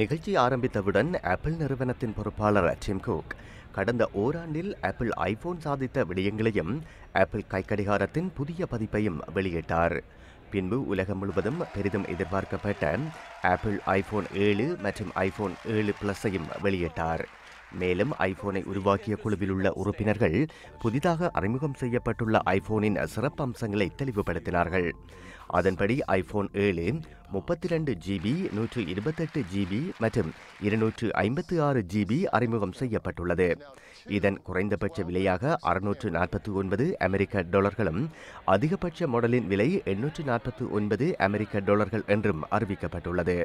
நிகழ்ச்சி ஆரம்பித்தவுடன் ஆப்பிள் நிறுவனத்தின் பொறுப்பாளர் டிம் குக் கடந்த ஓராண்டில் ஆப்பிள் ஐபோன் சாதித்த விடயங்களையும் ஆப்பிள் கைக்கடிகாரத்தின் புதிய பதிப்பையும் வெளியிட்டார் பின்பு உலகம் முழுவதும் பெரிதும் எதிர்பார்க்கப்பட்ட ஆப்பிள் ஐபோன் ஏழு மற்றும் ஐபோன் ஏழு பிளஸையும் வெளியிட்டார் மேலும் ஐபோனை உருவாக்கிய குழுவில் உள்ள உறுப்பினர்கள் புதிதாக அறிமுகம் செய்யப்பட்டுள்ள ஐபோனின் சிறப்பம்சங்களை தெளிவுபடுத்தினார்கள் அதன்படி ஐபோன் ஏழு முப்பத்தி ரெண்டு ஜிபி நூற்று இருபத்தெட்டு ஜிபி மற்றும் இருநூற்று ஐம்பத்தி ஆறு ஜிபி அறிமுகம் செய்யப்பட்டுள்ளது இதன் குறைந்தபட்ச விலையாக அறுநூற்று நாற்பத்தி ஒன்பது அமெரிக்க டாலர்களும் அதிகபட்ச மாடலின் விலை எண்ணூற்று நாற்பத்தி ஒன்பது அமெரிக்க டாலர்கள் என்றும் அறிவிக்கப்பட்டுள்ளது